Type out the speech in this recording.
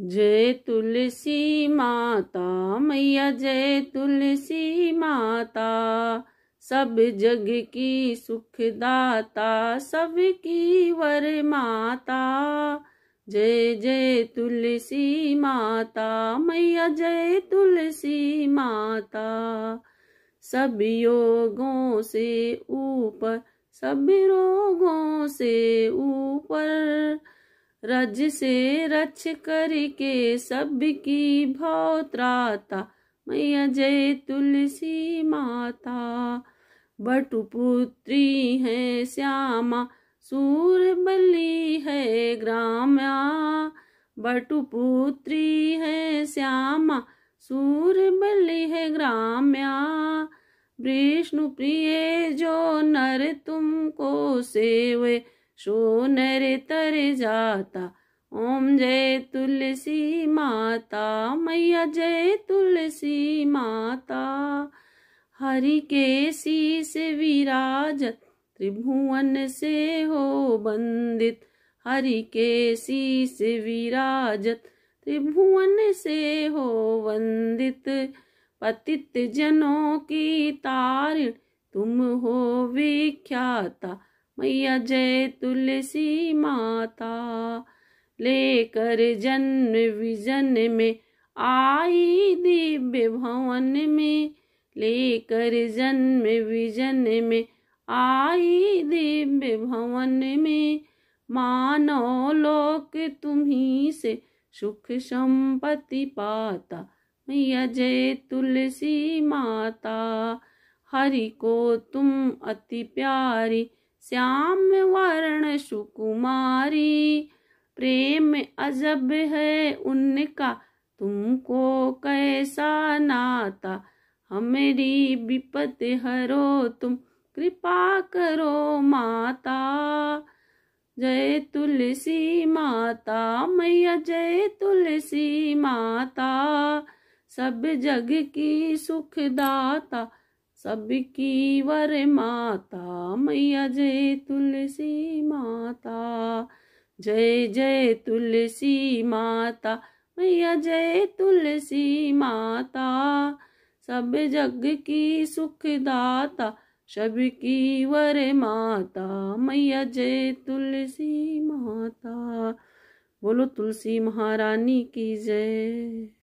जय तुलसी माता मैया जय तुलसी माता सब जग की सुखदाता सबकी वर माता जय जय तुलसी माता मैया जय तुलसी माता सब योगों से ऊपर सब रोगों से ऊपर रज से रच करके सब की भौत्राता मैया जय तुलसी माता बटुपुत्री है श्यामा सूरबली है ग्राम्या पुत्री है श्यामा बली है ग्राम्या विष्णु प्रिय जो नर तुमको सेवे शूनर तर जाता ओम जय तुलसी माता मैया जय तुलसी माता हरि के शीस विराज त्रिभुवन से हो बंदित हरि के शीस विराजत त्रिभुवन से हो वंदित पतित जनों की तारिण तुम हो विख्याता मैया जय तुलसी माता लेकर जन्म विजन में आई दिव्य भवन में लेकर जन्म विजन में आई दिव्य भवन में मानो लोक तुम्ही से सुख संपत्ति पाता मैया जय तुलसी माता हरि को तुम अति प्यारी श्याम वर्ण सुकुमारी प्रेम अजब है उनका तुमको कैसा नाता हमारी विपत हरो तुम कृपा करो माता जय तुलसी माता मैया जय तुलसी माता सब जग की सुखदाता सबकी वर माता मैया जय तुलसी माता जय जय तुलसी माता मैया जय तुलसी माता सब जग की सुखदाता सबकी वर माता मैया जय तुलसी माता बोलो तुलसी महारानी की जय